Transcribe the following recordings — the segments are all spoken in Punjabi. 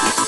enough.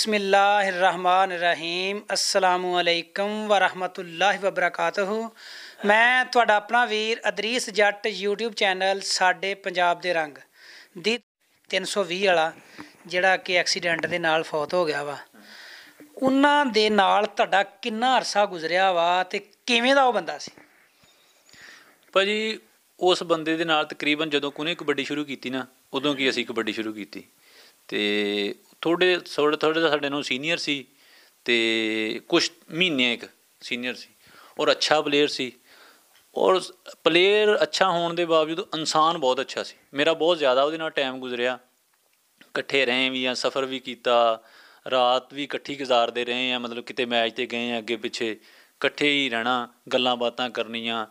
بسم اللہ الرحمن الرحیم السلام علیکم ਅਲੈਕਮ اللہ وبرکاتہ ਮੈਂ ਤੁਹਾਡਾ ਆਪਣਾ ਵੀਰ ਅਦਰੀਸ ਜੱਟ YouTube ਚੈਨਲ ਸਾਡੇ ਪੰਜਾਬ ਦੇ ਰੰਗ ਦੀ 320 ਵਾਲਾ ਜਿਹੜਾ ਕਿ ਐਕਸੀਡੈਂਟ ਦੇ ਨਾਲ ਫੌਤ ਹੋ ਗਿਆ ਵਾ ਉਹਨਾਂ ਦੇ ਨਾਲ ਤੁਹਾਡਾ ਕਿੰਨਾ ਅਰਸਾ ਗੁਜ਼ਰਿਆ ਵਾ ਤੇ ਕਿਵੇਂ ਦਾ ਉਹ ਬੰਦਾ ਸੀ ਭਾਜੀ ਉਸ ਬੰਦੇ ਦੇ ਨਾਲ ਤਕਰੀਬਨ ਜਦੋਂ ਕੋਨੇ ਕਬੱਡੀ ਸ਼ੁਰੂ ਕੀਤੀ ਨਾ ਉਦੋਂ ਕੀ ਅਸੀਂ ਕਬੱਡੀ ਸ਼ੁਰੂ ਕੀਤੀ ਤੇ ਥੋੜੇ ਥੋੜੇ ਥੋੜੇ ਸਾਡੇ ਨੂੰ ਸੀਨੀਅਰ ਸੀ ਤੇ ਕੁਝ ਮਹੀਨੇ ਇੱਕ ਸੀਨੀਅਰ ਸੀ ਔਰ ਅੱਛਾ ਪਲੇਅਰ ਸੀ ਔਰ ਪਲੇਅਰ ਅੱਛਾ ਹੋਣ ਦੇ ਬਾਵਜੂਦ ਇਨਸਾਨ ਬਹੁਤ ਅੱਛਾ ਸੀ ਮੇਰਾ ਬਹੁਤ ਜ਼ਿਆਦਾ ਉਹਦੇ ਨਾਲ ਟਾਈਮ ਗੁਜ਼ਰਿਆ ਇਕੱਠੇ ਰਹੇ ਵੀ ਆ ਸਫ਼ਰ ਵੀ ਕੀਤਾ ਰਾਤ ਵੀ ਇਕੱਠੀ ਗੁਜ਼ਾਰਦੇ ਰਹੇ ਆ ਮਤਲਬ ਕਿਤੇ ਮੈਚ ਤੇ ਗਏ ਆ ਅੱਗੇ ਪਿੱਛੇ ਇਕੱਠੇ ਹੀ ਰਹਿਣਾ ਗੱਲਾਂ ਬਾਤਾਂ ਕਰਨੀਆਂ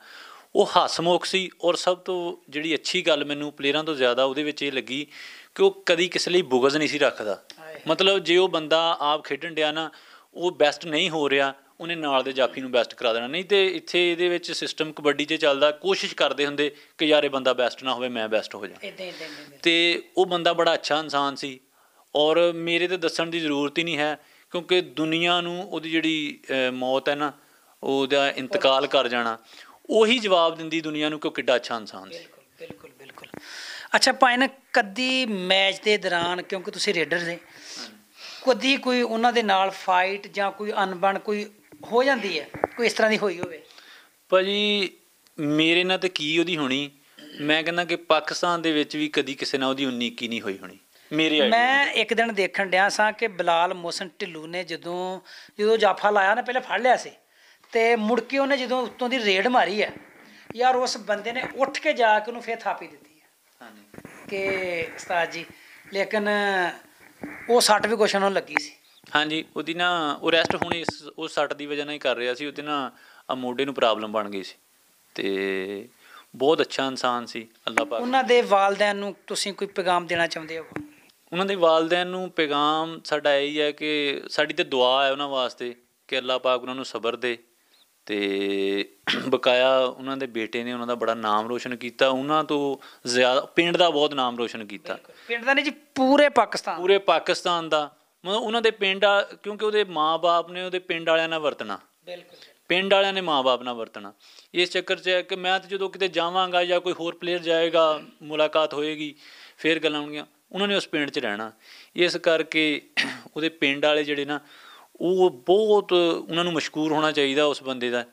ਉਹ ਹਸਮੁਖ ਸੀ ਔਰ ਸਭ ਤੋਂ ਜਿਹੜੀ ਅੱਛੀ ਗੱਲ ਮੈਨੂੰ ਪਲੇਅਰਾਂ ਤੋਂ ਜ਼ਿਆਦਾ ਉਹਦੇ ਵਿੱਚ ਇਹ ਲੱਗੀ ਕਿ ਉਹ ਕਦੀ ਕਿਸੇ ਲਈ ਬੁਗਜ਼ ਨਹੀਂ ਸੀ ਰੱਖਦਾ ਮਤਲਬ ਜੇ ਉਹ ਬੰਦਾ ਆਪ ਖੇਡਣ ਡਿਆ ਨਾ ਉਹ ਬੈਸਟ ਨਹੀਂ ਹੋ ਰਿਹਾ ਉਹਨੇ ਨਾਲ ਦੇ ਜਾਫੀ ਨੂੰ ਬੈਸਟ ਕਰਾ ਦੇਣਾ ਨਹੀਂ ਤੇ ਇੱਥੇ ਇਹਦੇ ਵਿੱਚ ਸਿਸਟਮ ਕਬੱਡੀ 'ਚ ਚੱਲਦਾ ਕੋਸ਼ਿਸ਼ ਕਰਦੇ ਹੁੰਦੇ ਕਿ ਯਾਰੇ ਬੰਦਾ ਬੈਸਟ ਨਾ ਹੋਵੇ ਮੈਂ ਬੈਸਟ ਹੋ ਜਾ ਤੇ ਉਹ ਬੰਦਾ ਬੜਾ ਅੱਛਾ ਇਨਸਾਨ ਸੀ ਔਰ ਮੇਰੇ ਤੇ ਦੱਸਣ ਦੀ ਜ਼ਰੂਰਤ ਹੀ ਨਹੀਂ ਹੈ ਕਿਉਂਕਿ ਦੁਨੀਆ ਨੂੰ ਉਹਦੀ ਜਿਹੜੀ ਮੌਤ ਹੈ ਨਾ ਉਹਦਾ ਇੰਤਕਾਲ ਕਰ ਜਾਣਾ ਉਹੀ ਜਵਾਬ ਦਿੰਦੀ ਦੁਨੀਆ ਨੂੰ ਕਿ ਉਹ ਕਿੱਡਾ ਅੱਛਾ ਇਨਸਾਨ ਸੀ ਬਿਲਕੁਲ ਬਿਲਕੁਲ ਅੱਛਾ ਪਾਇਨ ਕਦੀ ਮੈਚ ਦੇ ਦੌਰਾਨ ਕਿਉਂਕਿ ਤੁਸੀਂ ਰੇਡਰ ਦੇ ਕਦੀ ਕੋਈ ਉਹਨਾਂ ਦੇ ਨਾਲ ਫਾਈਟ ਜਾਂ ਕੋਈ ਅਨਬਣ ਕੋਈ ਹੋ ਜਾਂਦੀ ਹੈ ਕੋਈ ਇਸ ਤਰ੍ਹਾਂ ਦੀ ਹੋਈ ਹੋਵੇ ਭਾਜੀ ਮੇਰੇ ਨਾਲ ਤੇ ਕੀ ਉਹਦੀ ਹੋਣੀ ਮੈਂ ਕਹਿੰਦਾ ਕਿ ਪਾਕਿਸਤਾਨ ਦੇ ਵਿੱਚ ਵੀ ਕਦੀ ਕਿਸੇ ਨਾਲ ਉਹਦੀ ਉਨੀ ਕੀ ਨਹੀਂ ਹੋਈ ਹੋਣੀ ਮੇਰੇ ਮੈਂ ਇੱਕ ਦਿਨ ਦੇਖਣ ਡਿਆ ਸਾਂ ਕਿ ਬਲਾਲ ਮੋਸਨ ਢਿੱਲੂ ਨੇ ਜਦੋਂ ਜਦੋਂ ਜਾਫਾ ਲਾਇਆ ਨਾ ਪਹਿਲੇ ਫੜ ਲਿਆ ਸੀ ਤੇ ਮੁੜ ਕੇ ਉਹਨੇ ਜਦੋਂ ਉੱਤੋਂ ਦੀ ਰੇਡ ਮਾਰੀ ਹੈ ਯਾਰ ਉਸ ਬੰਦੇ ਨੇ ਉੱਠ ਕੇ ਜਾ ਕੇ ਉਹਨੂੰ ਫੇਰ ਥਾਪੀ ਦਿੱਤੀ ਕਿ ਉਸਤਾਦ ਜੀ ਲੇਕਿਨ ਉਹ ਸੱਟ ਵੀ ਕੁਛ ਨੂੰ ਲੱਗੀ ਸੀ ਹਾਂਜੀ ਉਹਦੀ ਨਾ ਉਹ ਰੈਸਟ ਹੁਣ ਇਸ ਉਹ ਸੱਟ ਦੀ ਵਜ੍ਹਾ ਨਾਲ ਹੀ ਕਰ ਰਿਹਾ ਸੀ ਉਹਦੇ ਨਾ ਮੋਢੇ ਨੂੰ ਪ੍ਰੋਬਲਮ ਬਣ ਗਈ ਸੀ ਤੇ ਬਹੁਤ ਅੱਛਾ ਇਨਸਾਨ ਸੀ ਅੱਲਾਹ ਪਾਕ ਉਹਨਾਂ ਦੇ ਵਾਲਦਿਆਂ ਨੂੰ ਤੁਸੀਂ ਕੋਈ ਪੈਗਾਮ ਦੇਣਾ ਚਾਹੁੰਦੇ ਹੋ ਉਹਨਾਂ ਦੇ ਵਾਲਦਿਆਂ ਨੂੰ ਪੈਗਾਮ ਸਾਡਾ ਇਹ ਹੀ ਹੈ ਕਿ ਸਾਡੀ ਤੇ ਦੁਆ ਹੈ ਉਹਨਾਂ ਵਾਸਤੇ ਕਿ ਅੱਲਾਹ ਪਾਕ ਉਹਨਾਂ ਨੂੰ ਸਬਰ ਦੇ ਤੇ ਬਕਾਇਆ ਉਹਨਾਂ ਦੇ ਬੇਟੇ ਨੇ ਉਹਨਾਂ ਦਾ ਬੜਾ ਨਾਮ ਰੋਸ਼ਨ ਕੀਤਾ ਉਹਨਾਂ ਤੋਂ ਜ਼ਿਆਦਾ ਪਿੰਡ ਦਾ ਬਹੁਤ ਨਾਮ ਰੋਸ਼ਨ ਕੀਤਾ ਪਿੰਡ ਦਾ ਨਹੀਂ ਜੀ ਪੂਰੇ ਪਾਕਿਸਤਾਨ ਪੂਰੇ ਪਾਕਿਸਤਾਨ ਦਾ ਮਤਲਬ ਉਹਨਾਂ ਦੇ ਪਿੰਡ ਆ ਕਿਉਂਕਿ ਉਹਦੇ ਮਾਪੇ ਨੇ ਉਹਦੇ ਪਿੰਡ ਵਾਲਿਆਂ ਨਾਲ ਵਰਤਣਾ ਬਿਲਕੁਲ ਪਿੰਡ ਵਾਲਿਆਂ ਨੇ ਮਾਪੇ ਨਾਲ ਵਰਤਣਾ ਇਸ ਚੱਕਰ 'ਚ ਹੈ ਕਿ ਮੈਂ ਤਾਂ ਜਦੋਂ ਕਿਤੇ ਜਾਵਾਂਗਾ ਜਾਂ ਕੋਈ ਹੋਰ ਪਲੇਅਰ ਜਾਏਗਾ ਮੁਲਾਕਾਤ ਹੋਏਗੀ ਫੇਰ ਗੱਲਾਂ ਹੋਣਗੀਆਂ ਉਹਨਾਂ ਨੇ ਉਸ ਪਿੰਡ 'ਚ ਰਹਿਣਾ ਇਸ ਕਰਕੇ ਉਹਦੇ ਪਿੰਡ ਵਾਲੇ ਜਿਹੜੇ ਨਾ ਉਹ ਬਹੁਤ ਉਹਨਾਂ ਨੂੰ ਮਸ਼ਕੂਰ ਹੋਣਾ ਚਾਹੀਦਾ ਉਸ ਬੰਦੇ ਦਾ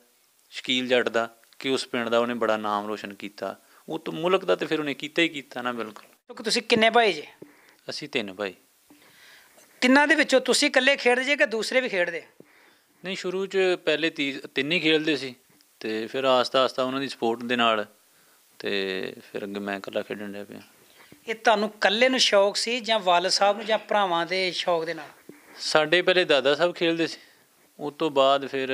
ਸ਼ਕੀਲ ਜੱਟ ਦਾ ਕਿ ਉਸ ਪਿੰਡ ਦਾ ਉਹਨੇ ਬੜਾ ਨਾਮ ਰੋਸ਼ਨ ਕੀਤਾ ਉਹ ਤਾਂ ਮੁਲਕ ਦਾ ਤੇ ਫਿਰ ਉਹਨੇ ਕੀਤਾ ਹੀ ਕੀਤਾ ਨਾ ਬਿਲਕੁਲ ਕਿ ਤੁਸੀਂ ਕਿੰਨੇ ਭਾਈ ਜੇ ਅਸੀਂ ਤਿੰਨ ਭਾਈ ਤਿੰਨਾਂ ਦੇ ਵਿੱਚੋਂ ਤੁਸੀਂ ਇਕੱਲੇ ਖੇਡਦੇ ਜੇ ਕਿ ਦੂਸਰੇ ਵੀ ਖੇਡਦੇ ਨਹੀਂ ਸ਼ੁਰੂ 'ਚ ਪਹਿਲੇ ਤਿੰਨ ਹੀ ਖੇਡਦੇ ਸੀ ਤੇ ਫਿਰ ਆਸਤਾ-ਆਸਤਾ ਉਹਨਾਂ ਦੀ ਸਪੋਰਟ ਦੇ ਨਾਲ ਤੇ ਫਿਰ ਮੈਂ ਇਕੱਲਾ ਖੇਡਣ ਲੱਗ ਪਿਆ ਇਹ ਤੁਹਾਨੂੰ ਇਕੱਲੇ ਨੂੰ ਸ਼ੌਕ ਸੀ ਜਾਂ ਵਾਲਦ ਸਾਹਿਬ ਨੂੰ ਜਾਂ ਭਰਾਵਾਂ ਦੇ ਸ਼ੌਕ ਦੇ ਨਾਲ ਸਾਡੇ ਪਹਿਲੇ ਦਾਦਾ ਸਾਹਿਬ ਖੇਲਦੇ ਸੀ ਉਸ ਤੋਂ ਬਾਅਦ ਫਿਰ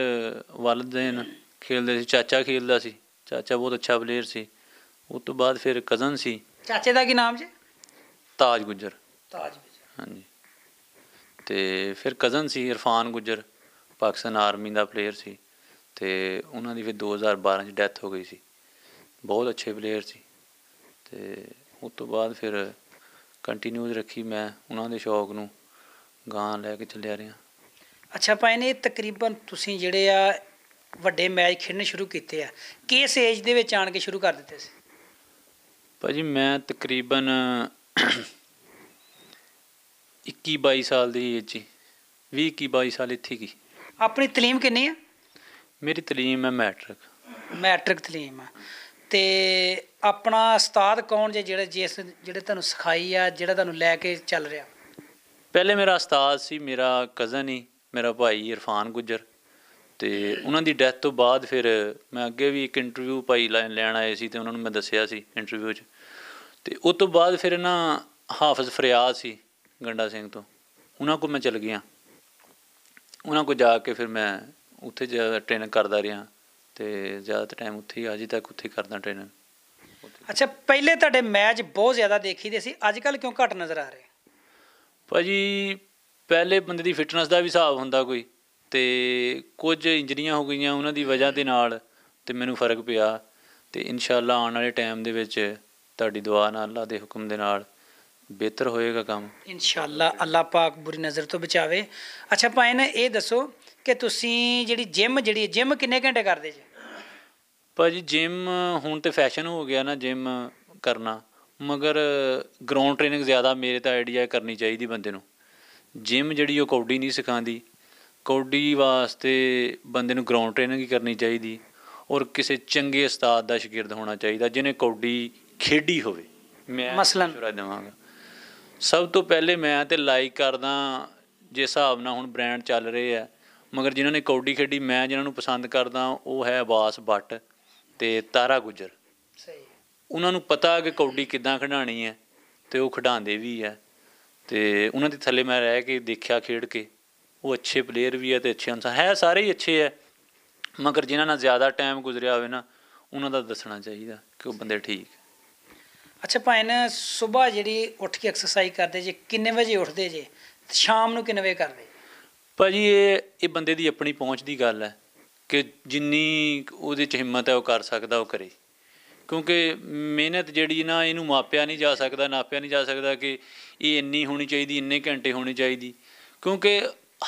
ਵਾਲਦੈਨ ਖੇਲਦੇ ਸੀ ਚਾਚਾ ਖੇਲਦਾ ਸੀ ਚਾਚਾ ਬਹੁਤ ਅੱਛਾ ਪਲੇਅਰ ਸੀ ਉਸ ਤੋਂ ਬਾਅਦ ਫਿਰ ਕਜ਼ਨ ਸੀ ਚਾਚੇ ਦਾ ਕੀ ਨਾਮ ਜੀ ਤਾਜ ਗੁੱਜਰ ਤਾਜ ਗੁੱਜਰ ਹਾਂਜੀ ਤੇ ਫਿਰ ਕਜ਼ਨ ਸੀ ਇਰਫਾਨ ਗੁੱਜਰ ਪਾਕਿਸਤਾਨ ਆਰਮੀ ਦਾ ਪਲੇਅਰ ਸੀ ਤੇ ਉਹਨਾਂ ਦੀ ਫਿਰ 2012 ਚ ਡੈਥ ਹੋ ਗਈ ਸੀ ਬਹੁਤ ਅੱਛੇ ਪਲੇਅਰ ਸੀ ਤੇ ਉਸ ਤੋਂ ਬਾਅਦ ਫਿਰ ਕੰਟੀਨਿਊਸ ਰੱਖੀ ਮੈਂ ਉਹਨਾਂ ਦੇ ਸ਼ੌਕ ਨੂੰ ਗਾਂ ਲੈ ਕੇ ਚੱਲਿਆ ਰਿਹਾ ਅੱਛਾ ਭਾਈ ਨੇ ਤਕਰੀਬਨ ਤੁਸੀਂ ਜਿਹੜੇ ਆ ਵੱਡੇ ਮੈਚ ਖੇਡਣੇ ਸ਼ੁਰੂ ਕੀਤੇ ਆ ਕਿਸ ਏਜ ਦੇ ਵਿੱਚ ਆਣ ਕੇ ਸ਼ੁਰੂ ਕਰ ਦਿੱਤੇ ਸੀ ਭਾਜੀ ਮੈਂ ਤਕਰੀਬਨ 21 22 ਸਾਲ ਦੀ ਏਜ ਸੀ 20 22 ਸਾਲ ਇੱਥੇ ਕੀ ਆਪਣੀ ਤਾਲੀਮ ਕਿੰਨੀ ਆ ਮੇਰੀ ਤਾਲੀਮ ਹੈ ਮੈਟ੍ਰਿਕ ਮੈਟ੍ਰਿਕ ਤਾਲੀਮ ਆ ਤੇ ਆਪਣਾ ਉਸਤਾਦ ਕੌਣ ਜੇ ਜਿਹੜਾ ਜਿਸ ਜਿਹੜੇ ਤੁਹਾਨੂੰ ਸਿਖਾਈ ਆ ਜਿਹੜਾ ਤੁਹਾਨੂੰ ਲੈ ਕੇ ਚੱਲ ਰਿਹਾ ਪਹਿਲੇ ਮੇਰਾ ਉਸਤਾਦ ਸੀ ਮੇਰਾ ਕਜ਼ਨ ਹੀ ਮੇਰਾ ਭਾਈ ਇਰਫਾਨ ਗੁੱਜਰ ਤੇ ਉਹਨਾਂ ਦੀ ਡੈਥ ਤੋਂ ਬਾਅਦ ਫਿਰ ਮੈਂ ਅੱਗੇ ਵੀ ਇੱਕ ਇੰਟਰਵਿਊ ਪਾਈ ਲੈਣ ਆਏ ਸੀ ਤੇ ਉਹਨਾਂ ਨੂੰ ਮੈਂ ਦੱਸਿਆ ਸੀ ਇੰਟਰਵਿਊ 'ਚ ਤੇ ਉਸ ਤੋਂ ਬਾਅਦ ਫਿਰ ਨਾ ਹਾਫਿਜ਼ ਫਰਿਆਦ ਸੀ ਗੰਡਾ ਸਿੰਘ ਤੋਂ ਉਹਨਾਂ ਕੋਲ ਮੈਂ ਚਲ ਗਿਆ ਉਹਨਾਂ ਕੋਲ ਜਾ ਕੇ ਫਿਰ ਮੈਂ ਉੱਥੇ ਜਿਆਦਾ ਟ੍ਰੇਨਿੰਗ ਕਰਦਾ ਰਿਹਾ ਤੇ ਜ਼ਿਆਦਾ ਟਾਈਮ ਉੱਥੇ ਹੀ ਅਜੇ ਤੱਕ ਉੱਥੇ ਕਰਦਾ ਟ੍ਰੇਨਿੰਗ ਅੱਛਾ ਪਹਿਲੇ ਤੁਹਾਡੇ ਮੈਚ ਬਹੁਤ ਜ਼ਿਆਦਾ ਦੇਖੀਦੇ ਸੀ ਅੱਜ ਕੱਲ ਕਿਉਂ ਘੱਟ ਨਜ਼ਰ ਆ ਰਹੇ ਭਾਜੀ ਪਹਿਲੇ ਬੰਦੇ ਦੀ ਫਿਟਨੈਸ ਦਾ ਵੀ ਹਿਸਾਬ ਹੁੰਦਾ ਕੋਈ ਤੇ ਕੁਝ ਇੰਜਰੀਆਂ ਹੋ ਗਈਆਂ ਉਹਨਾਂ ਦੀ ਵਜ੍ਹਾ ਦੇ ਨਾਲ ਤੇ ਮੈਨੂੰ ਫਰਕ ਪਿਆ ਤੇ ਇਨਸ਼ਾਅੱਲਾ ਆਉਣ ਵਾਲੇ ਟਾਈਮ ਦੇ ਵਿੱਚ ਤੁਹਾਡੀ ਦੁਆ ਨਾਲ ਅੱਲਾ ਦੇ ਹੁਕਮ ਦੇ ਨਾਲ ਬਿਹਤਰ ਹੋਏਗਾ ਕੰਮ ਇਨਸ਼ਾਅੱਲਾ ਅੱਲਾ ਪਾਕ ਬੁਰੀ ਨਜ਼ਰ ਤੋਂ ਬਚਾਵੇ ਅੱਛਾ ਭਾਈ ਨੇ ਇਹ ਦੱਸੋ ਕਿ ਤੁਸੀਂ ਜਿਹੜੀ ਜਿਮ ਜਿਹੜੀ ਜਿਮ ਕਿੰਨੇ ਘੰਟੇ ਕਰਦੇ ਜੀ ਭਾਜੀ ਜਿਮ ਹੁਣ ਤੇ ਫੈਸ਼ਨ ਹੋ ਗਿਆ ਨਾ ਜਿਮ ਕਰਨਾ ਮਗਰ ਗਰਾਊਂਡ ਟ੍ਰੇਨਿੰਗ ਜ਼ਿਆਦਾ ਮੇਰੇ ਤਾਂ ਆਈਡੀਆ ਕਰਨੀ ਚਾਹੀਦੀ ਬੰਦੇ ਨੂੰ ਜਿਮ ਜਿਹੜੀ ਉਹ ਕੌਡੀ ਨਹੀਂ ਸਿਖਾਉਂਦੀ ਕੌਡੀ ਵਾਸਤੇ ਬੰਦੇ ਨੂੰ ਗਰਾਊਂਡ ਟ੍ਰੇਨਿੰਗ ਹੀ ਕਰਨੀ ਚਾਹੀਦੀ ਔਰ ਕਿਸੇ ਚੰਗੇ ਉਸਤਾਦ ਦਾ ਸ਼ਾਗਿਰਦ ਹੋਣਾ ਚਾਹੀਦਾ ਜਿਹਨੇ ਕੌਡੀ ਖੇਡੀ ਹੋਵੇ ਮੈਂ ਮਸਲਨ ਸ਼ੁਰੂ ਦੇਵਾਂਗਾ ਸਭ ਤੋਂ ਪਹਿਲੇ ਮੈਂ ਤੇ ਲਾਈਕ ਕਰਦਾ ਜੇ ਹਿਸਾਬ ਨਾਲ ਹੁਣ ਬ੍ਰਾਂਡ ਚੱਲ ਰਹੇ ਆ ਮਗਰ ਜਿਨ੍ਹਾਂ ਨੇ ਕੌਡੀ ਖੇਡੀ ਮੈਂ ਜਿਨ੍ਹਾਂ ਨੂੰ ਪਸੰਦ ਕਰਦਾ ਉਹ ਹੈ ਬਾਸ ਬੱਟ ਤੇ ਤਾਰਾ ਗੁਜਰ ਸਹੀ ਉਹਨਾਂ ਨੂੰ ਪਤਾ ਕਿ ਕੌਡੀ ਕਿੱਦਾਂ ਖਡਾਣੀ ਹੈ ਤੇ ਉਹ ਖਡਾਉਂਦੇ ਵੀ ਹੈ ਤੇ ਉਹਨਾਂ ਦੇ ਥੱਲੇ ਮੈਂ ਰਹਿ ਕੇ ਦੇਖਿਆ ਖੇਡ ਕੇ ਉਹ ਅੱਛੇ ਪਲੇਅਰ ਵੀ ਹੈ ਤੇ ਅੱਛੇ ਅਨਸਰ ਹੈ ਸਾਰੇ ਹੀ ਅੱਛੇ ਹੈ ਮਗਰ ਜਿਨ੍ਹਾਂ ਨਾਲ ਜ਼ਿਆਦਾ ਟਾਈਮ ਗੁਜ਼ਰਿਆ ਹੋਵੇ ਨਾ ਉਹਨਾਂ ਦਾ ਦੱਸਣਾ ਚਾਹੀਦਾ ਕਿ ਉਹ ਬੰਦੇ ਠੀਕ ਅੱਛਾ ਭਾਈ ਨੇ ਸਵੇਰ ਜਿਹੜੀ ਉੱਠ ਕੇ ਐਕਸਰਸਾਈਜ਼ ਕਰਦੇ ਜੇ ਕਿੰਨੇ ਵਜੇ ਉੱਠਦੇ ਜੇ ਸ਼ਾਮ ਨੂੰ ਕਿੰਨੇ ਵਜੇ ਕਰਦੇ ਭਾਜੀ ਇਹ ਇਹ ਬੰਦੇ ਦੀ ਆਪਣੀ ਪਹੁੰਚ ਦੀ ਗੱਲ ਹੈ ਕਿ ਜਿੰਨੀ ਉਹਦੇ ਚ ਹਿੰਮਤ ਹੈ ਉਹ ਕਰ ਸਕਦਾ ਉਹ ਕਰੇ ਕਿਉਂਕਿ ਮਿਹਨਤ ਜਿਹੜੀ ਨਾ ਇਹਨੂੰ ਮਾਪਿਆ ਨਹੀਂ ਜਾ ਸਕਦਾ ਨਾਪਿਆ ਨਹੀਂ ਜਾ ਸਕਦਾ ਕਿ ਇਹ ਇੰਨੀ ਹੋਣੀ ਚਾਹੀਦੀ ਇੰਨੇ ਘੰਟੇ ਹੋਣੇ ਚਾਹੀਦੀ ਕਿਉਂਕਿ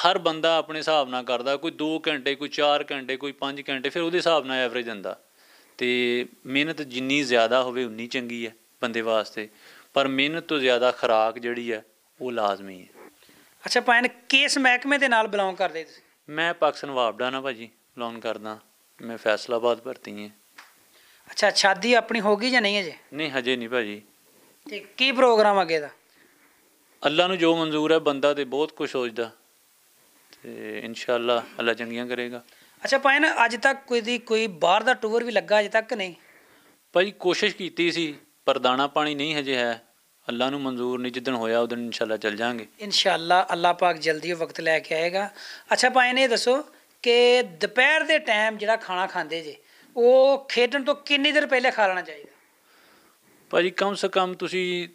ਹਰ ਬੰਦਾ ਆਪਣੇ ਹਿਸਾਬ ਨਾਲ ਕਰਦਾ ਕੋਈ 2 ਘੰਟੇ ਕੋਈ 4 ਘੰਟੇ ਕੋਈ 5 ਘੰਟੇ ਫਿਰ ਉਹਦੇ ਹਿਸਾਬ ਨਾਲ ਐਵਰੇਜ ਦਿੰਦਾ ਤੇ ਮਿਹਨਤ ਜਿੰਨੀ ਜ਼ਿਆਦਾ ਹੋਵੇ ਉਨੀ ਚੰਗੀ ਹੈ ਬੰਦੇ ਵਾਸਤੇ ਪਰ ਮਿਹਨਤ ਤੋਂ ਜ਼ਿਆਦਾ ਖਰਾਕ ਜਿਹੜੀ ਹੈ ਉਹ ਲਾਜ਼ਮੀ ਹੈ ਅੱਛਾ ਭੈਣ ਕੇਸ ਮਹਿਕਮੇ ਦੇ ਨਾਲ ਬਿਲੋਂਗ ਕਰਦੇ ਤੁਸੀਂ ਮੈਂ ਪਾਕਿਸਤਾਨ ਵਾਪਡਾ ਨਾ ਭਾਜੀ ਬਿਲੋਂਗ ਕਰਦਾ ਮੈਂ ਫੈਸਲਾਬਾਦ ਭਰਤੀ ਹਾਂ ਅੱਛਾ ਸ਼ਾਦੀ ਆਪਣੀ ਹੋ ਗਈ ਜਾਂ ਨਹੀਂ ਅਜੇ ਨਹੀਂ ਹਜੇ ਨਹੀਂ ਭਾਜੀ ਤੇ ਕੀ ਪ੍ਰੋਗਰਾਮ ਅੱਗੇ ਦਾ ਅੱਲਾ ਨੂੰ ਜੋ ਮਨਜ਼ੂਰ ਹੈ ਬੰਦਾ ਤੇ ਬਹੁਤ ਕੁਝ ਸੋਚਦਾ ਤੇ ਇਨਸ਼ਾਅੱਲਾ ਅੱਲਾ ਚੰਗੀਆਂ ਕਰੇਗਾ ਅੱਛਾ ਪਾਇਨ ਅੱਜ ਤੱਕ ਕੋਈ ਦੀ ਕੋਈ ਬਾਹਰ ਦਾ ਟੂਰ ਵੀ ਲੱਗਾ ਅਜੇ ਤੱਕ ਨਹੀਂ ਭਾਈ ਕੋਸ਼ਿਸ਼ ਕੀਤੀ ਸੀ ਪਰ ਦਾਣਾ ਪਾਣੀ ਨਹੀਂ ਹਜੇ ਹੈ ਅੱਲਾ ਨੂੰ ਮਨਜ਼ੂਰ ਨਹੀਂ ਜਿੱਦਣ ਹੋਇਆ ਉਹਦਣ ਇਨਸ਼ਾਅੱਲਾ ਚੱਲ ਜਾਾਂਗੇ ਇਨਸ਼ਾਅੱਲਾ ਅੱਲਾ ਪਾਕ ਜਲਦੀ ਉਹ ਵਕਤ ਲੈ ਕੇ ਆਏਗਾ ਅੱਛਾ ਪਾਇਨ ਇਹ ਦੱਸੋ ਕਿ ਦੁਪਹਿਰ ਦੇ ਟਾਈਮ ਜਿਹੜਾ ਖਾਣਾ ਖਾਂਦੇ ਜੇ ਉਹ ਖੇਡਣ ਤੋਂ ਕਿੰਨੀ ਦੇਰ ਪਹਿਲੇ ਖਾ ਲੈਣਾ ਚਾਹੀਦਾ ਭਾਜੀ ਕਮ ਸੇ ਕਮ ਤੁਸੀਂ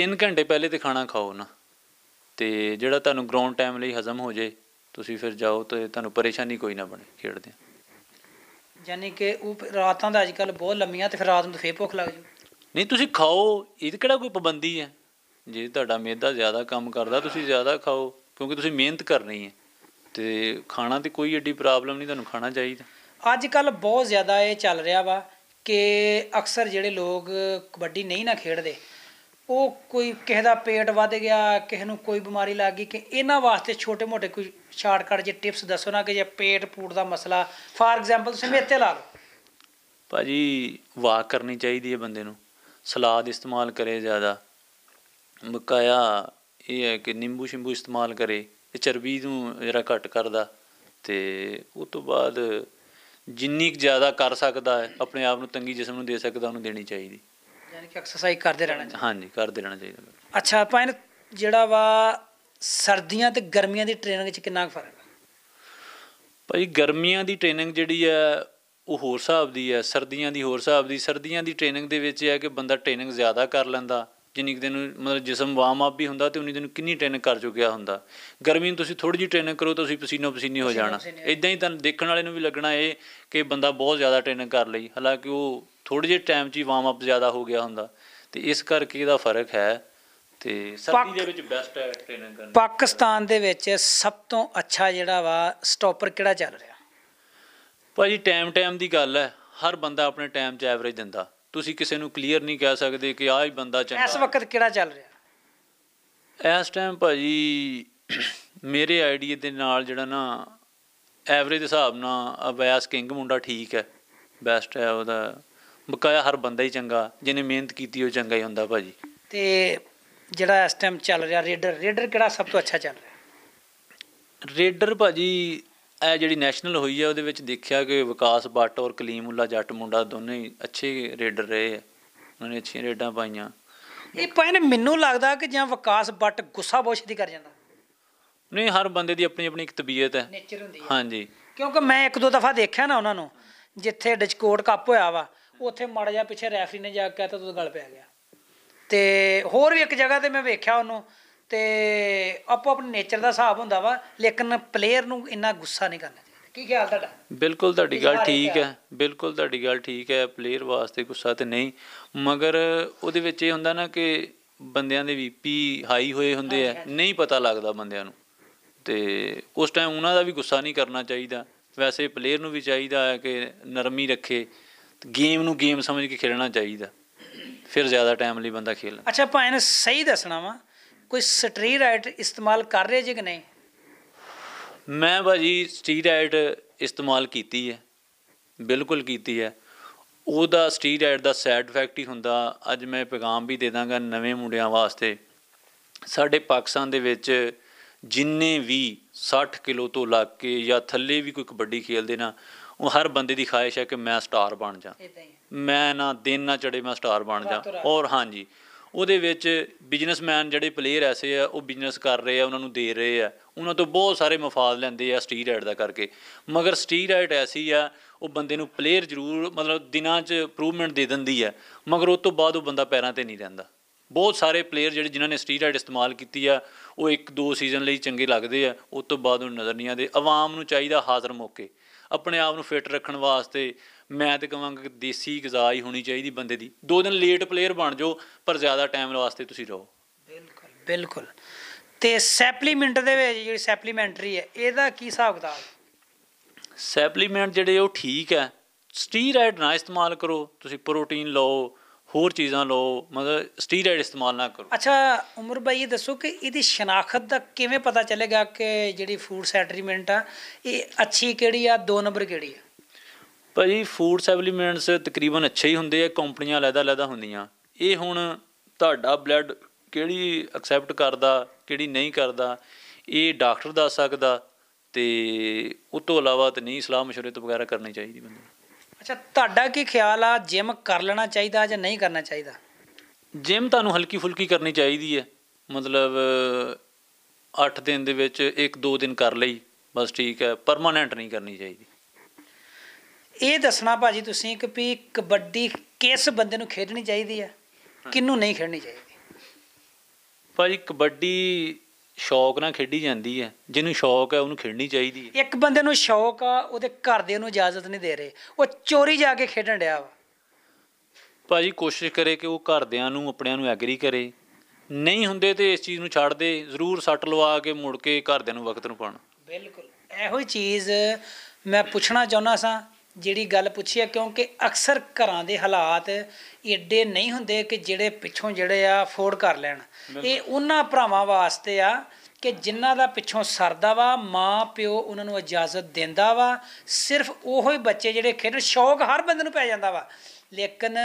3 ਘੰਟੇ ਪਹਿਲੇ ਤੇ ਖਾਣਾ ਖਾਓ ਨਾ ਤੇ ਜਿਹੜਾ ਤੁਹਾਨੂੰ ਗਰਾਊਂਡ ਟਾਈਮ ਲਈ ਹਜ਼ਮ ਹੋ ਜੇ ਤੁਸੀਂ ਫਿਰ ਜਾਓ ਤੇ ਤੁਹਾਨੂੰ ਪਰੇਸ਼ਾਨੀ ਕੋਈ ਨਾ ਬਣੇ ਖੇਡਦੇ ਯਾਨੀ ਕਿ ਉਹ ਰਾਤਾਂ ਦਾ ਅੱਜਕੱਲ ਬਹੁਤ ਲੰਮੀਆਂ ਤੇ ਫਿਰ ਰਾਤ ਨੂੰ ਫੇਰ ਭੁੱਖ ਲੱਗ ਜੂ ਨਹੀਂ ਤੁਸੀਂ ਖਾਓ ਇਹ ਕਿਹੜਾ ਕੋਈ ਪਾਬੰਦੀ ਹੈ ਜੇ ਤੁਹਾਡਾ ਮੇਦਾ ਜ਼ਿਆਦਾ ਕੰਮ ਕਰਦਾ ਤੁਸੀਂ ਜ਼ਿਆਦਾ ਖਾਓ ਕਿਉਂਕਿ ਤੁਸੀਂ ਮਿਹਨਤ ਕਰਨੀ ਹੈ ਤੇ ਖਾਣਾ ਤੇ ਕੋਈ ਏਡੀ ਪ੍ਰੋਬਲਮ ਨਹੀਂ ਤੁਹਾਨੂੰ ਖਾਣਾ ਚਾਹੀਦਾ ਅੱਜ ਕੱਲ ਬਹੁਤ ਜ਼ਿਆਦਾ ਇਹ ਚੱਲ ਰਿਹਾ ਵਾ ਕਿ ਅਕਸਰ ਜਿਹੜੇ ਲੋਕ ਕਬੱਡੀ ਨਹੀਂ ਨਾ ਖੇਡਦੇ ਉਹ ਕੋਈ ਕਿਸੇ ਦਾ ਪੇਟ ਵੱਧ ਗਿਆ ਕਿਸੇ ਨੂੰ ਕੋਈ ਬਿਮਾਰੀ ਲੱਗ ਗਈ ਕਿ ਇਹਨਾਂ ਵਾਸਤੇ ਛੋਟੇ-ਮੋਟੇ ਕੋਈ ਸ਼ਾਰਟਕਟ ਜੇ ਟਿਪਸ ਦੱਸੋ ਨਾ ਕਿ ਜੇ ਪੇਟ ਪੂਟ ਦਾ ਮਸਲਾ ਫਾਰ ਐਗਜ਼ਾਮਪਲ ਤੁਸੀਂ ਮੇਤੇ ਲਾ ਲਓ ਭਾਜੀ ਵਾਕ ਕਰਨੀ ਚਾਹੀਦੀ ਹੈ ਬੰਦੇ ਨੂੰ ਸਲਾਦ ਇਸਤੇਮਾਲ ਕਰੇ ਜ਼ਿਆਦਾ ਮਕਾਇਆ ਇਹ ਹੈ ਕਿ ਨਿੰਬੂ ਸ਼ਿੰਬੂ ਇਸਤੇਮਾਲ ਕਰੇ ਤੇ ਚਰਬੀ ਨੂੰ ਜਿਹੜਾ ਘੱਟ ਕਰਦਾ ਤੇ ਉਸ ਤੋਂ ਬਾਅਦ ਜਿੰਨੀ ਕੁ ਜ਼ਿਆਦਾ ਕਰ ਸਕਦਾ ਹੈ ਆਪਣੇ ਆਪ ਨੂੰ ਤੰਗੀ ਜਿਸਮ ਨੂੰ ਦੇ ਸਕਦਾ ਉਹਨੂੰ ਦੇਣੀ ਚਾਹੀਦੀ ਯਾਨੀ ਕਿ ਐਕਸਰਸਾਈਜ਼ ਕਰਦੇ ਰਹਿਣਾ ਚਾਹੀਦਾ ਹਾਂਜੀ ਕਰਦੇ ਰਹਿਣਾ ਚਾਹੀਦਾ ਅੱਛਾ ਭਾਈ ਜਿਹੜਾ ਵਾ ਸਰਦੀਆਂ ਤੇ ਗਰਮੀਆਂ ਦੀ ਟ੍ਰੇਨਿੰਗ ਵਿੱਚ ਕਿੰਨਾ ਫਰਕ ਹੈ ਭਾਈ ਗਰਮੀਆਂ ਦੀ ਟ੍ਰੇਨਿੰਗ ਜਿਹੜੀ ਹੈ ਉਹ ਹੋਰ ਹਿਸਾਬ ਦੀ ਹੈ ਸਰਦੀਆਂ ਦੀ ਹੋਰ ਹਿਸਾਬ ਦੀ ਸਰਦੀਆਂ ਦੀ ਟ੍ਰੇਨਿੰਗ ਦੇ ਵਿੱਚ ਇਹ ਹੈ ਕਿ ਬੰਦਾ ਟ੍ਰੇਨਿੰਗ ਜ਼ਿਆਦਾ ਕਰ ਲੈਂਦਾ ਜਿੰਨੀ ਕਿ ਦਿਨ ਮਤਲਬ ਜਿਸਮ ਵਾਰਮ ਅਪ ਵੀ ਹੁੰਦਾ ਤੇ ਉਨੀ ਦਿਨ ਕਿੰਨੀ ਟ੍ਰੇਨਿੰਗ ਕਰ ਚੁੱਕਿਆ ਹੁੰਦਾ ਗਰਮੀ ਨੂੰ ਤੁਸੀਂ ਥੋੜੀ ਜੀ ਟ੍ਰੇਨਿੰਗ ਕਰੋ ਤੁਸੀਂ ਪਸੀਨੋ ਪਸੀਨੀ ਹੋ ਜਾਣਾ ਇਦਾਂ ਹੀ ਤੁਹਾਨੂੰ ਦੇਖਣ ਵਾਲੇ ਨੂੰ ਵੀ ਲੱਗਣਾ ਇਹ ਕਿ ਬੰਦਾ ਬਹੁਤ ਜ਼ਿਆਦਾ ਟ੍ਰੇਨਿੰਗ ਕਰ ਲਈ ਹਾਲਾਂਕਿ ਉਹ ਥੋੜੇ ਜੇ ਟਾਈਮ 'ਚ ਹੀ ਵਾਰਮ ਅਪ ਜ਼ਿਆਦਾ ਹੋ ਗਿਆ ਹੁੰਦਾ ਤੇ ਇਸ ਕਰਕੇ ਇਹਦਾ ਫਰਕ ਹੈ ਤੇ ਸਰਦੀ ਦੇ ਵਿੱਚ ਬੈਸਟ ਹੈ ਟ੍ਰੇਨਿੰਗ ਕਰਨੀ ਪਾਕਿਸਤਾਨ ਦੇ ਵਿੱਚ ਸਭ ਤੋਂ ਅੱਛਾ ਜਿਹੜਾ ਵਾ ਸਟਾਪਰ ਕਿਹੜਾ ਚੱਲ ਰਿਹਾ ਭਾਜੀ ਟਾਈਮ ਟਾਈਮ ਦੀ ਗੱਲ ਹੈ ਹਰ ਬੰਦਾ ਆਪਣੇ ਟਾਈਮ 'ਚ ਐਵਰੇਜ ਦਿੰਦਾ ਤੁਸੀਂ ਕਿਸੇ ਨੂੰ ਕਲੀਅਰ ਨਹੀਂ ਕਹਿ ਸਕਦੇ ਕਿ ਆਹ ਹੀ ਬੰਦਾ ਚੰਗਾ ਇਸ ਵਕਤ ਕਿਹੜਾ ਚੱਲ ਰਿਹਾ ਇਸ ਟਾਈਮ ਭਾਜੀ ਮੇਰੇ ਆਈਡੀਏ ਦੇ ਨਾਲ ਜਿਹੜਾ ਨਾ ਐਵਰੇਜ ਦੇ ਹਿਸਾਬ ਨਾਲ ਅਬਿਆਸ ਕਿੰਗ ਮੁੰਡਾ ਠੀਕ ਹੈ ਬੈਸਟ ਹੈ ਉਹਦਾ ਬਕਾਇਆ ਹਰ ਬੰਦਾ ਹੀ ਚੰਗਾ ਜਿਹਨੇ ਮਿਹਨਤ ਕੀਤੀ ਉਹ ਚੰਗਾ ਹੀ ਹੁੰਦਾ ਭਾਜੀ ਤੇ ਜਿਹੜਾ ਇਸ ਟਾਈਮ ਚੱਲ ਰਿਹਾ ਰੇਡਰ ਰੇਡਰ ਕਿਹੜਾ ਸਭ ਤੋਂ ਅੱਛਾ ਚੱਲ ਰਿਹਾ ਰੇਡਰ ਭਾਜੀ ਇਹ ਜਿਹੜੀ ਨੈਸ਼ਨਲ ਹੋਈ ਹੈ ਉਹਦੇ ਵਿੱਚ ਦੇਖਿਆ ਕਿ ਵਿਕਾਸ ਬੱਟ ਔਰ ਕਲੀਮੁੱਲਾ ਜੱਟ ਮੁੰਡਾ ਦੋਨੇ ਹੀ ਅੱਛੇ ਰੇਡਰ ਰਹੇ ਆ ਉਹਨਾਂ ਨੇ ਅੱਛੀਆਂ ਰੇਡਾਂ ਪਾਈਆਂ ਇਹ ਪੈਨ ਮੈਨੂੰ ਲੱਗਦਾ ਕਿ ਜਾਂ ਵਿਕਾਸ ਬੱਟ ਗੁੱਸਾ ਬੋਸ਼ ਦੀ ਕਰ ਜਾਂਦਾ ਨਹੀਂ ਹਰ ਬੰਦੇ ਦੀ ਆਪਣੀ ਆਪਣੀ ਇੱਕ ਤਬੀਅਤ ਹੈ ਨੇਚਰ ਹੁੰਦੀ ਹੈ ਹਾਂਜੀ ਕਿਉਂਕਿ ਮੈਂ ਇੱਕ ਦੋ ਦਫਾ ਦੇਖਿਆ ਨਾ ਉਹਨਾਂ ਨੂੰ ਜਿੱਥੇ ਡਿਸਕੋਰਡ ਕੱਪ ਹੋਇਆ ਵਾ ਉੱਥੇ ਮੜ ਜਾ ਪਿੱਛੇ ਰੈਫਰੀ ਨੇ ਜਾ ਕੇ ਕਹਤਾ ਤੂੰ ਗਲ ਪੈ ਗਿਆ ਤੇ ਹੋਰ ਵੀ ਇੱਕ ਜਗ੍ਹਾ ਤੇ ਮੈਂ ਵੇਖਿਆ ਉਹਨੂੰ ਤੇ ਆਪੋ ਆਪਣੇ ਨੇਚਰ ਦਾ ਹਿਸਾਬ ਹੁੰਦਾ ਵਾ ਲੇਕਿਨ ਪਲੇਅਰ ਨੂੰ ਇੰਨਾ ਗੁੱਸਾ ਨਹੀਂ ਕਰਨਾ ਚਾਹੀਦਾ ਕੀ ਖਿਆਲ ਤੁਹਾਡਾ ਬਿਲਕੁਲ ਤੁਹਾਡੀ ਗੱਲ ਠੀਕ ਹੈ ਬਿਲਕੁਲ ਤੁਹਾਡੀ ਗੱਲ ਠੀਕ ਹੈ ਪਲੇਅਰ ਵਾਸਤੇ ਗੁੱਸਾ ਤੇ ਨਹੀਂ ਮਗਰ ਉਹਦੇ ਵਿੱਚ ਇਹ ਹੁੰਦਾ ਨਾ ਕਿ ਬੰਦਿਆਂ ਦੇ ਵੀਪੀ ਹਾਈ ਹੋਏ ਹੁੰਦੇ ਆ ਨਹੀਂ ਪਤਾ ਲੱਗਦਾ ਬੰਦਿਆਂ ਨੂੰ ਤੇ ਉਸ ਟਾਈਮ ਉਹਨਾਂ ਦਾ ਵੀ ਗੁੱਸਾ ਨਹੀਂ ਕਰਨਾ ਚਾਹੀਦਾ ਵੈਸੇ ਪਲੇਅਰ ਨੂੰ ਵੀ ਚਾਹੀਦਾ ਹੈ ਕਿ ਨਰਮੀ ਰੱਖੇ ਗੇਮ ਨੂੰ ਗੇਮ ਸਮਝ ਕੇ ਖੇਡਣਾ ਚਾਹੀਦਾ ਫਿਰ ਜ਼ਿਆਦਾ ਟਾਈਮ ਲਈ ਬੰਦਾ ਖੇਲਣਾ ਅੱਛਾ ਭਾਈ ਨੇ ਸਹੀ ਦੱਸਣਾ ਵਾ ਕੋਈ ਸਟੀਰਾਇਡ ਇਸਤੇਮਾਲ ਕਰ ਰਹੇ ਜੀ ਕਿ ਨਹੀਂ ਮੈਂ ਭਾਜੀ ਸਟੀਰਾਇਡ ਇਸਤੇਮਾਲ ਕੀਤੀ ਹੈ ਬਿਲਕੁਲ ਕੀਤੀ ਹੈ ਉਹਦਾ ਸਟੀਰਾਇਡ ਦਾ ਸਾਈਡ ਇਫੈਕਟ ਹੀ ਹੁੰਦਾ ਅੱਜ ਮੈਂ ਪੈਗਾਮ ਵੀ ਦੇ ਦਾਂਗਾ ਨਵੇਂ ਮੁੰਡਿਆਂ ਵਾਸਤੇ ਸਾਡੇ ਪਾਕਿਸਤਾਨ ਦੇ ਵਿੱਚ ਜਿੰਨੇ ਵੀ 60 ਕਿਲੋ ਤੋਂ ਲੱਗ ਕੇ ਜਾਂ ਥੱਲੇ ਵੀ ਕੋਈ ਕਬੱਡੀ ਖੇਲਦੇ ਨਾ ਉਹ ਹਰ ਬੰਦੇ ਦੀ ਖਾਹਿਸ਼ ਹੈ ਕਿ ਮੈਂ ਸਟਾਰ ਬਣ ਜਾ ਮੈਂ ਨਾ ਦਿਨ ਨਾ ਚੜੇ ਮੈਂ ਸਟਾਰ ਬਣ ਜਾ ਔਰ ਹਾਂਜੀ ਉਹਦੇ ਵਿੱਚ ਬਿਜ਼ਨਸਮੈਨ ਜਿਹੜੇ ਪਲੇਅਰ ਐਸੇ ਆ ਉਹ ਬਿਜ਼ਨਸ ਕਰ ਰਹੇ ਆ ਉਹਨਾਂ ਨੂੰ ਦੇ ਰਹੇ ਆ ਉਹਨਾਂ ਤੋਂ ਬਹੁਤ ਸਾਰੇ ਮਫਾਦ ਲੈਂਦੇ ਆ ਸਟੀਰਾਇਡ ਦਾ ਕਰਕੇ ਮਗਰ ਸਟੀਰਾਇਡ ਐਸੀ ਆ ਉਹ ਬੰਦੇ ਨੂੰ ਪਲੇਅਰ ਜ਼ਰੂਰ ਮਤਲਬ ਦਿਨਾਂ 'ਚ ਇੰਪਰੂਵਮੈਂਟ ਦੇ ਦਿੰਦੀ ਆ ਮਗਰ ਉਸ ਤੋਂ ਬਾਅਦ ਉਹ ਬੰਦਾ ਪੈਰਾਂ ਤੇ ਨਹੀਂ ਰਹਿੰਦਾ ਬਹੁਤ ਸਾਰੇ ਪਲੇਅਰ ਜਿਹੜੇ ਜਿਨ੍ਹਾਂ ਨੇ ਸਟੀਰਾਇਡ ਇਸਤੇਮਾਲ ਕੀਤੀ ਆ ਉਹ ਇੱਕ ਦੋ ਸੀਜ਼ਨ ਲਈ ਚੰਗੇ ਲੱਗਦੇ ਆ ਉਸ ਤੋਂ ਬਾਅਦ ਉਹ ਨਜ਼ਰ ਨਹੀਂ ਆਉਂਦੇ ਆਵਾਮ ਨੂੰ ਚਾਹੀਦਾ ਹਾਜ਼ਰ ਮੌਕੇ ਆਪਣੇ ਆਪ ਨੂੰ ਫਿਟ ਰੱਖਣ ਵਾਸਤੇ ਮੈਂ ਤੇ ਕਹਾਂਗਾ ਦੇਸੀ ਗਜ਼ਾ ਹੀ ਹੋਣੀ ਚਾਹੀਦੀ ਬੰਦੇ ਦੀ ਦੋ ਦਿਨ ਲੇਟ ਪਲੇਅਰ ਬਣ ਜਾਓ ਪਰ ਜ਼ਿਆਦਾ ਟਾਈਮ ਵਾਸਤੇ ਤੁਸੀਂ ਰਹੋ ਬਿਲਕੁਲ ਬਿਲਕੁਲ ਤੇ ਸੈਪਲੀਮੈਂਟ ਦੇ ਵਿੱਚ ਜਿਹੜੀ ਸੈਪਲੀਮੈਂਟਰੀ ਹੈ ਇਹਦਾ ਕੀ ਹਿਸਾਬ ਕਿਤਾਬ ਸੈਪਲੀਮੈਂਟ ਜਿਹੜੇ ਉਹ ਠੀਕ ਹੈ ਸਟੀਰਾਇਡ ਨਾ ਇਸਤੇਮਾਲ ਕਰੋ ਤੁਸੀਂ ਪ੍ਰੋਟੀਨ ਲਓ ਹੋਰ ਚੀਜ਼ਾਂ ਲਓ ਮਤਲਬ ਸਟੀਰਾਇਡ ਇਸਤੇਮਾਲ ਨਾ ਕਰੋ ਅੱਛਾ ਉਮਰ ਭਾਈ ਇਹ ਦੱਸੋ ਕਿ ਇਹਦੀ ਸ਼ਨਾਖਤ ਦਾ ਕਿਵੇਂ ਪਤਾ ਚੱਲੇਗਾ ਕਿ ਜਿਹੜੀ ਫੂਡ ਸੈਟਰੀਮੈਂਟ ਆ ਇਹ ਅੱਛੀ ਕਿਹੜੀ ਆ ਦੋ ਨੰਬਰ ਕਿਹੜੀ ਆ ਭਾਜੀ ਫੂਡ ਸਪਲੀਮੈਂਟਸ ਤਕਰੀਬਨ ਅੱਛੇ ਹੀ ਹੁੰਦੇ ਆ ਕੰਪਨੀਆਂ ਲੈਦਾ ਲੈਦਾ ਹੁੰਦੀਆਂ ਇਹ ਹੁਣ ਤੁਹਾਡਾ ਬਲੱਡ ਕਿਹੜੀ ਐਕਸੈਪਟ ਕਰਦਾ ਕਿਹੜੀ ਨਹੀਂ ਕਰਦਾ ਇਹ ਡਾਕਟਰ ਦੱਸ ਸਕਦਾ ਤੇ ਉਸ ਤੋਂ ਇਲਾਵਾ ਤੇ ਨਹੀਂ ਸਲਾਹ مشورے ਤੋਂ ਵਗੈਰਾ ਕਰਨੀ ਚਾਹੀਦੀ ਬੰਦੇ ਨੂੰ ਅੱਛਾ ਤੁਹਾਡਾ ਕੀ ਖਿਆਲ ਆ ਜਿਮ ਕਰ ਲੈਣਾ ਚਾਹੀਦਾ ਜਾਂ ਨਹੀਂ ਕਰਨਾ ਚਾਹੀਦਾ ਜਿਮ ਤੁਹਾਨੂੰ ਹਲਕੀ ਫੁਲਕੀ ਕਰਨੀ ਚਾਹੀਦੀ ਹੈ ਮਤਲਬ 8 ਦਿਨ ਦੇ ਵਿੱਚ 1-2 ਦਿਨ ਕਰ ਲਈ ਬਸ ਠੀਕ ਹੈ ਪਰਮਾਨੈਂਟ ਨਹੀਂ ਕਰਨੀ ਚਾਹੀਦੀ ਇਹ ਦੱਸਣਾ ਭਾਜੀ ਤੁਸੀਂ ਕਿ ਵੀ ਕਬੱਡੀ ਕਿਸ ਬੰਦੇ ਨੂੰ ਖੇਡਣੀ ਚਾਹੀਦੀ ਆ ਕਿੰਨੂੰ ਨਹੀਂ ਖੇਡਣੀ ਚਾਹੀਦੀ ਭਾਜੀ ਕਬੱਡੀ ਸ਼ੌਕ ਨਾਲ ਖੇਡੀ ਜਾਂਦੀ ਹੈ ਜਿਹਨੂੰ ਸ਼ੌਕ ਹੈ ਉਹਨੂੰ ਖੇਡਣੀ ਚਾਹੀਦੀ ਹੈ ਇੱਕ ਬੰਦੇ ਨੂੰ ਸ਼ੌਕ ਆ ਉਹਦੇ ਘਰ ਦੇ ਉਹਨੂੰ ਇਜਾਜ਼ਤ ਨਹੀਂ ਦੇ ਰਹੇ ਉਹ ਚੋਰੀ ਜਾ ਕੇ ਖੇਡਣ ਡਿਆ ਵਾ ਭਾਜੀ ਕੋਸ਼ਿਸ਼ ਕਰੇ ਕਿ ਉਹ ਘਰਦਿਆਂ ਨੂੰ ਆਪਣਿਆਂ ਨੂੰ ਐਗਰੀ ਕਰੇ ਨਹੀਂ ਹੁੰਦੇ ਤੇ ਇਸ ਚੀਜ਼ ਨੂੰ ਛੱਡ ਦੇ ਜ਼ਰੂਰ ਸੱਟ ਲਵਾ ਕੇ ਮੁੜ ਕੇ ਘਰਦਿਆਂ ਨੂੰ ਵਕਤ ਨੂੰ ਪਾਣ ਬਿਲਕੁਲ ਇਹੋ ਹੀ ਚੀਜ਼ ਮੈਂ ਪੁੱਛਣਾ ਚਾਹੁੰਦਾ ਸਾਂ ਜਿਹੜੀ ਗੱਲ ਪੁੱਛੀ ਹੈ ਕਿਉਂਕਿ ਅਕਸਰ ਘਰਾਂ ਦੇ ਹਾਲਾਤ ਏਡੇ ਨਹੀਂ ਹੁੰਦੇ ਕਿ ਜਿਹੜੇ ਪਿੱਛੋਂ ਜਿਹੜੇ ਆ ਫੋੜ ਕਰ ਲੈਣ ਇਹ ਉਹਨਾਂ ਭਰਾਵਾਂ ਵਾਸਤੇ ਆ ਕਿ ਜਿਨ੍ਹਾਂ ਦਾ ਪਿੱਛੋਂ ਸਰਦਾ ਵਾ ਮਾਂ ਪਿਓ ਉਹਨਾਂ ਨੂੰ ਇਜਾਜ਼ਤ ਦਿੰਦਾ ਵਾ ਸਿਰਫ ਉਹੋ ਹੀ ਬੱਚੇ ਜਿਹੜੇ ਖੇਡਣ ਸ਼ੌਕ ਹਰ ਬੰਦੇ ਨੂੰ ਪੈ ਜਾਂਦਾ ਵਾ ਲੇਕਿਨ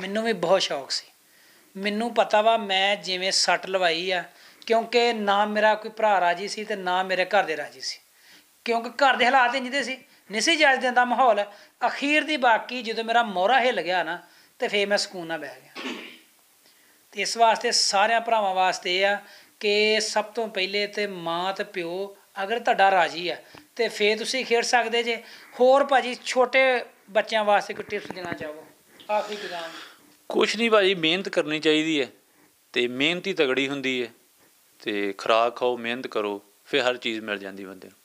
ਮੈਨੂੰ ਵੀ ਬਹੁਤ ਸ਼ੌਕ ਸੀ ਮੈਨੂੰ ਪਤਾ ਵਾ ਮੈਂ ਜਿਵੇਂ ਸੱਟ ਲਵਾਈ ਆ ਕਿਉਂਕਿ ਨਾ ਮੇਰਾ ਕੋਈ ਭਰਾ ਰਾਜੀ ਸੀ ਤੇ ਨਾ ਮੇਰੇ ਘਰ ਦੇ ਰਾਜੀ ਸੀ ਕਿਉਂਕਿ ਘਰ ਦੇ ਹਾਲਾਤ ਇੰਜ ਦੇ ਸੀ ਨਿਸੀ ਜੱਜ ਦਾ ਮਾਹੌਲ ਅਖੀਰ ਦੀ ਬਾਕੀ ਜਦੋਂ ਮੇਰਾ ਮੋਹਰਾ ਹਿੱਲ ਗਿਆ ਨਾ ਤੇ ਫੇਰ ਮੈਂ ਸਕੂਨ ਨਾਲ ਬਹਿ ਗਿਆ ਤੇ ਇਸ ਵਾਸਤੇ ਸਾਰਿਆਂ ਭਰਾਵਾਂ ਵਾਸਤੇ ਇਹ ਆ ਕਿ ਸਭ ਤੋਂ ਪਹਿਲੇ ਤੇ ਮਾਂ ਤੇ ਪਿਓ ਅਗਰ ਤੁਹਾਡਾ ਰਾਜੀ ਆ ਤੇ ਫੇਰ ਤੁਸੀਂ ਖੇਡ ਸਕਦੇ ਜੇ ਹੋਰ ਭਾਜੀ ਛੋਟੇ ਬੱਚਿਆਂ ਵਾਸਤੇ ਕੋਈ ਟਿਪਸ ਦੇਣਾ ਚਾਹੋ ਆਖਰੀ ਕਿਦਾਂ ਕੁਛ ਨਹੀਂ ਭਾਜੀ ਮਿਹਨਤ ਕਰਨੀ ਚਾਹੀਦੀ ਹੈ ਤੇ ਮਿਹਨਤ ਹੀ ਤਗੜੀ ਹੁੰਦੀ ਹੈ ਤੇ ਖਰਾਕ ਖਾਓ ਮਿਹਨਤ ਕਰੋ ਫਿਰ ਹਰ ਚੀਜ਼ ਮਿਲ ਜਾਂਦੀ ਬੰਦੇ ਨੂੰ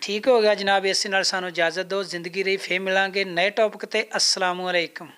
ਠੀਕ ਹੋ ਗਿਆ ਜਨਾਬ ਇਸੇ ਨਾਲ ਸਾਨੂੰ ਇਜਾਜ਼ਤ ਦਿਓ ਜ਼ਿੰਦਗੀ ਰਹੀ ਫੇਰ ਮਿਲਾਂਗੇ ਨਏ ਟੌਪਿਕ ਤੇ ਅਸਲਾਮੁਅਲੈਕਮ